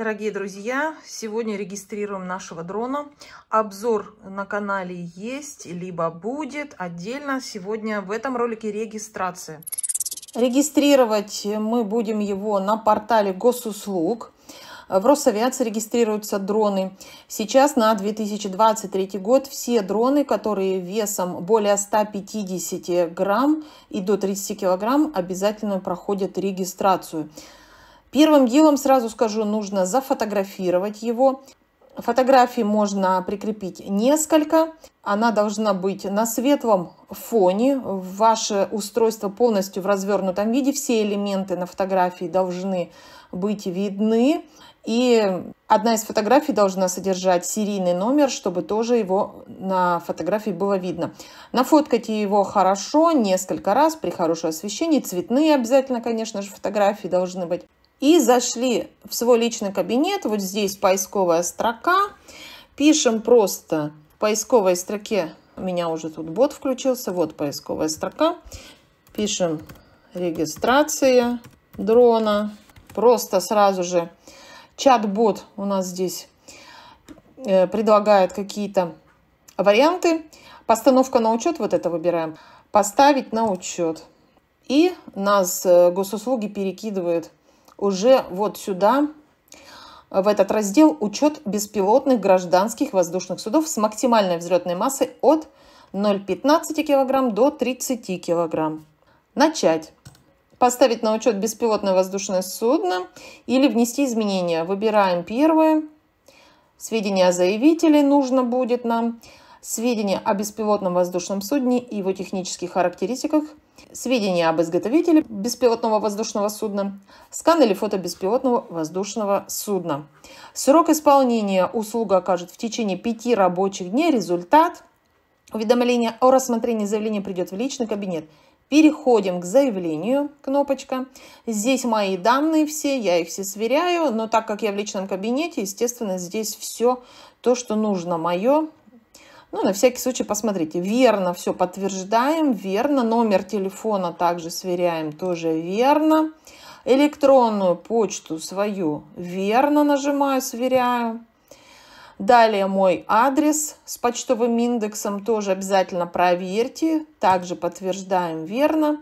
Дорогие друзья, сегодня регистрируем нашего дрона. Обзор на канале есть, либо будет отдельно. Сегодня в этом ролике регистрация. Регистрировать мы будем его на портале госуслуг. В Росавиации регистрируются дроны. Сейчас на 2023 год все дроны, которые весом более 150 грамм и до 30 килограмм, обязательно проходят регистрацию. Первым делом сразу скажу, нужно зафотографировать его. Фотографии можно прикрепить несколько. Она должна быть на светлом фоне. Ваше устройство полностью в развернутом виде. Все элементы на фотографии должны быть видны. И одна из фотографий должна содержать серийный номер, чтобы тоже его на фотографии было видно. Нафоткайте его хорошо несколько раз при хорошем освещении. Цветные обязательно, конечно же, фотографии должны быть. И зашли в свой личный кабинет. Вот здесь поисковая строка. Пишем просто в поисковой строке. У меня уже тут бот включился. Вот поисковая строка. Пишем регистрация дрона. Просто сразу же чат-бот у нас здесь э, предлагает какие-то варианты. Постановка на учет, вот это выбираем. Поставить на учет. И нас э, госуслуги перекидывают уже вот сюда, в этот раздел «Учет беспилотных гражданских воздушных судов с максимальной взлетной массой от 0,15 кг до 30 кг». Начать. Поставить на учет беспилотное воздушное судно или внести изменения. Выбираем первое. Сведения о заявителе нужно будет нам. Сведения о беспилотном воздушном судне и его технических характеристиках – сведения об изготовителе беспилотного воздушного судна, скан или фото беспилотного воздушного судна. Срок исполнения услуга окажет в течение пяти рабочих дней. Результат уведомления о рассмотрении заявления придет в личный кабинет. Переходим к заявлению, кнопочка. Здесь мои данные все, я их все сверяю, но так как я в личном кабинете, естественно, здесь все то, что нужно мое, ну, на всякий случай посмотрите. Верно все подтверждаем, верно. Номер телефона также сверяем, тоже верно. Электронную почту свою верно нажимаю, сверяю. Далее мой адрес с почтовым индексом тоже обязательно проверьте. Также подтверждаем верно. Верно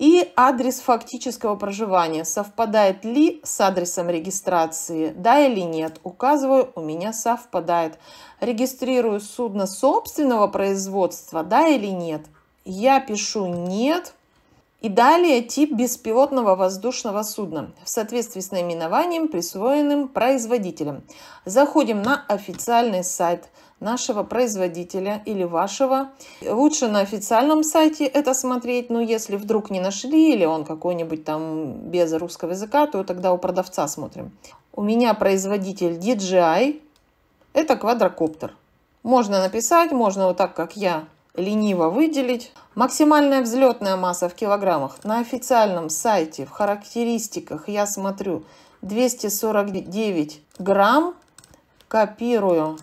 и адрес фактического проживания. Совпадает ли с адресом регистрации, да или нет? Указываю, у меня совпадает. Регистрирую судно собственного производства, да или нет? Я пишу «нет», и далее тип беспилотного воздушного судна в соответствии с наименованием, присвоенным производителем. Заходим на официальный сайт нашего производителя или вашего. Лучше на официальном сайте это смотреть, но если вдруг не нашли или он какой-нибудь там без русского языка, то тогда у продавца смотрим. У меня производитель DJI, это квадрокоптер. Можно написать, можно вот так, как я лениво выделить. Максимальная взлетная масса в килограммах. На официальном сайте в характеристиках я смотрю 249 грамм. Копирую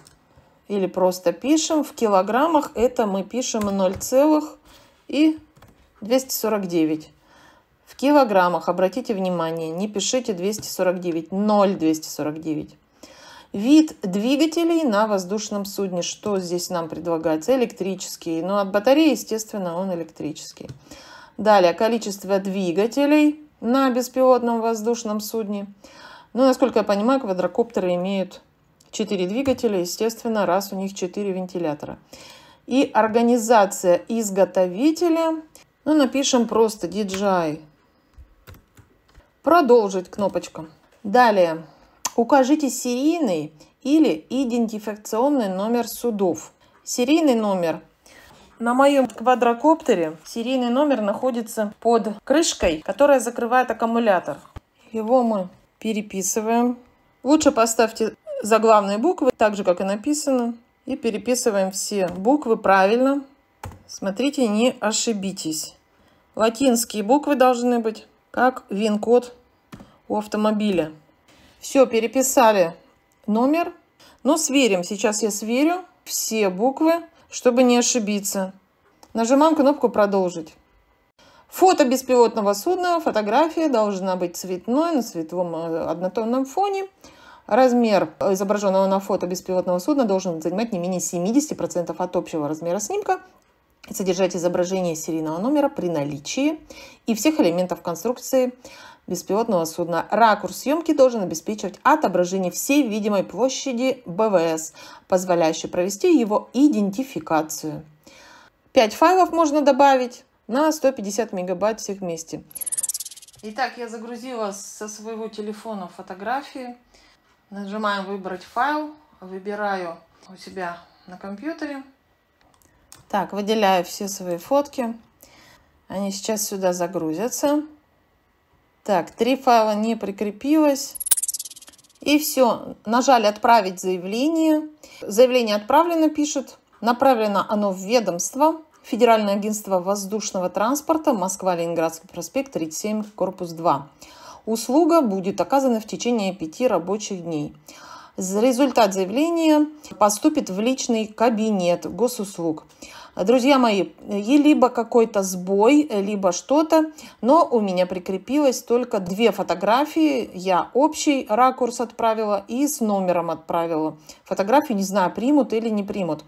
или просто пишем. В килограммах это мы пишем и 249 В килограммах, обратите внимание, не пишите 249, 0,249. Вид двигателей на воздушном судне. Что здесь нам предлагается? Электрический. Но ну, от а батареи, естественно, он электрический. Далее, количество двигателей на беспилотном воздушном судне. Ну, насколько я понимаю, квадрокоптеры имеют 4 двигателя, естественно, раз у них 4 вентилятора. И организация изготовителя. Ну, напишем просто DJI. Продолжить кнопочка. Далее. Укажите серийный или идентификационный номер судов. Серийный номер на моем квадрокоптере серийный номер находится под крышкой, которая закрывает аккумулятор. Его мы переписываем. Лучше поставьте заглавные буквы, так же, как и написано. И переписываем все буквы правильно. Смотрите, не ошибитесь. Латинские буквы должны быть, как вин-код у автомобиля. Все, переписали номер. Но сверим. Сейчас я сверю все буквы, чтобы не ошибиться. Нажимаем кнопку «Продолжить». Фото беспилотного судна. Фотография должна быть цветной на цветовом э, однотонном фоне. Размер изображенного на фото беспилотного судна должен занимать не менее 70% от общего размера снимка содержать изображение серийного номера при наличии и всех элементов конструкции беспилотного судна. Ракурс съемки должен обеспечивать отображение всей видимой площади БВС, позволяющей провести его идентификацию. 5 файлов можно добавить на 150 мегабайт всех вместе. Итак, я загрузила со своего телефона фотографии. Нажимаем «Выбрать файл», выбираю у себя на компьютере. Так, выделяю все свои фотки. Они сейчас сюда загрузятся. Так, три файла не прикрепилось. И все, нажали «Отправить заявление». Заявление отправлено, пишет. Направлено оно в ведомство. Федеральное агентство воздушного транспорта Москва-Ленинградский проспект 37, корпус 2. Услуга будет оказана в течение пяти рабочих дней. Результат заявления поступит в личный кабинет госуслуг. Друзья мои, и либо какой-то сбой, либо что-то, но у меня прикрепилось только две фотографии. Я общий ракурс отправила и с номером отправила. Фотографию не знаю, примут или не примут.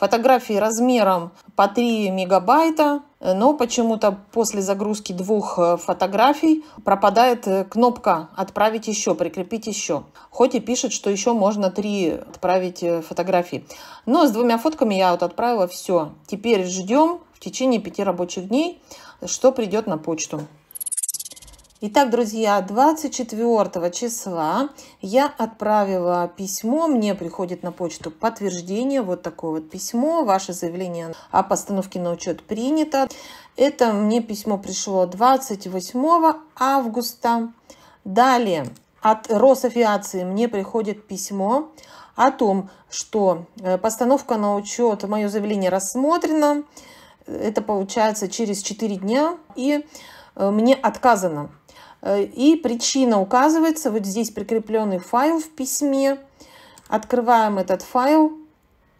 Фотографии размером по 3 мегабайта, но почему-то после загрузки двух э, фотографий пропадает э, кнопка «Отправить еще», «Прикрепить еще». Хоть и пишет, что еще можно три отправить э, фотографии. Но с двумя фотками я вот отправила все. Теперь ждем в течение пяти рабочих дней, что придет на почту. Итак, друзья, 24 числа я отправила письмо, мне приходит на почту подтверждение, вот такое вот письмо, ваше заявление о постановке на учет принято. Это мне письмо пришло 28 августа. Далее от Росавиации мне приходит письмо о том, что э, постановка на учет, мое заявление рассмотрено, это получается через 4 дня, и э, мне отказано Э, и причина указывается вот здесь прикрепленный файл в письме. Открываем этот файл.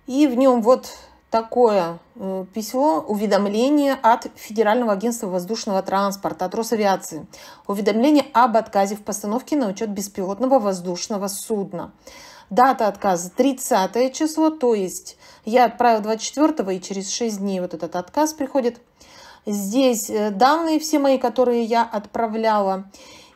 И в нем вот такое э, письмо, уведомление от Федерального агентства воздушного транспорта, от Росавиации. Уведомление об отказе в постановке на учет беспилотного воздушного судна. Дата отказа 30 число, то есть я отправил 24 и через 6 дней вот этот отказ приходит. Здесь э, данные все мои, которые я отправляла.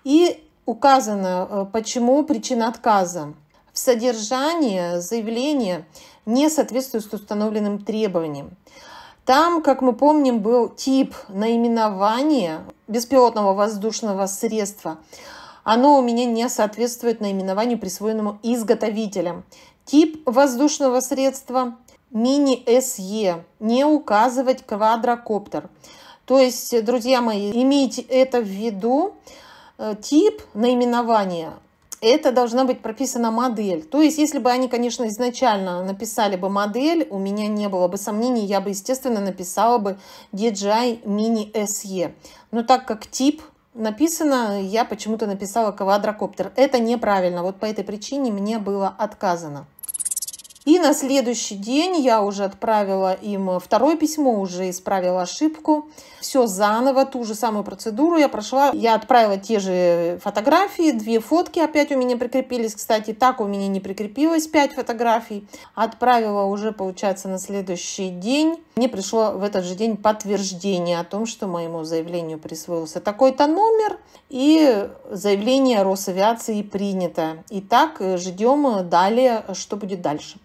И указано, э, почему причина отказа. В содержании заявления не соответствует установленным требованиям. Там, как мы помним, был тип наименования беспилотного воздушного средства. Оно у меня не соответствует наименованию, присвоенному изготовителям. Тип воздушного средства мини-СЕ, не указывать квадрокоптер. То есть, друзья мои, имейте это в виду. Э, тип наименования это должна быть прописана модель. То есть, если бы они, конечно, изначально написали бы модель, у меня не было бы сомнений, я бы, естественно, написала бы DJI Mini SE. Но так как тип написано, я почему-то написала квадрокоптер. Это неправильно, вот по этой причине мне было отказано. И на следующий день я уже отправила им второе письмо, уже исправила ошибку. Все заново, ту же самую процедуру я прошла. Я отправила те же фотографии, две фотки опять у меня прикрепились. Кстати, так у меня не прикрепилось 5 фотографий. Отправила уже, получается, на следующий день. Мне пришло в этот же день подтверждение о том, что моему заявлению присвоился такой-то номер. И заявление Росавиации принято. Итак, ждем далее, что будет дальше.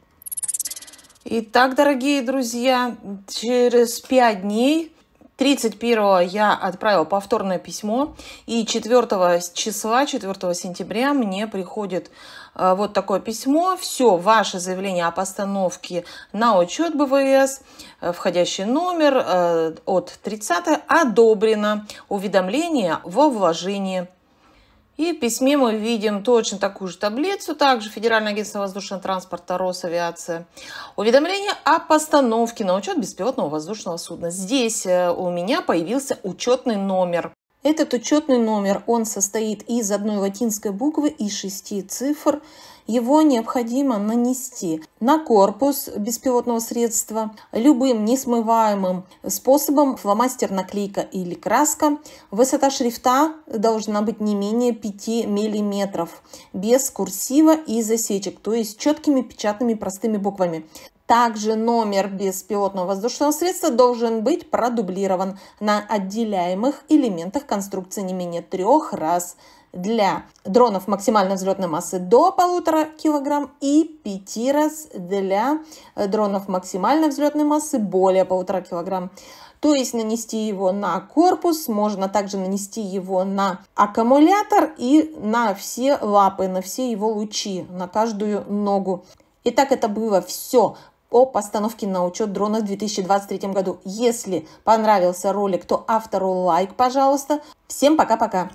Итак, дорогие друзья, через пять дней 31 я отправила повторное письмо, и 4 числа, 4 сентября мне приходит э, вот такое письмо. Все, ваше заявление о постановке на учет БВС, э, входящий номер э, от 30 одобрено. Уведомление во вложении. И в письме мы видим точно такую же таблицу, также Федеральное агентство воздушного транспорта Росавиация. Уведомление о постановке на учет беспилотного воздушного судна. Здесь э, у меня появился учетный номер. Этот учетный номер, он состоит из одной латинской буквы и шести цифр. Его необходимо нанести на корпус беспилотного средства любым несмываемым способом фломастер, наклейка или краска. Высота шрифта должна быть не менее 5 мм без курсива и засечек, то есть четкими печатными простыми буквами. Также номер беспилотного воздушного средства должен быть продублирован на отделяемых элементах конструкции не менее трех раз для дронов максимальной взлетной массы до полутора килограмм и пяти раз для дронов максимальной взлетной массы более полутора килограмм То есть нанести его на корпус, можно также нанести его на аккумулятор и на все лапы, на все его лучи, на каждую ногу. Итак, это было все о постановке на учет дронов в 2023 году. Если понравился ролик, то автору лайк, пожалуйста. Всем пока-пока!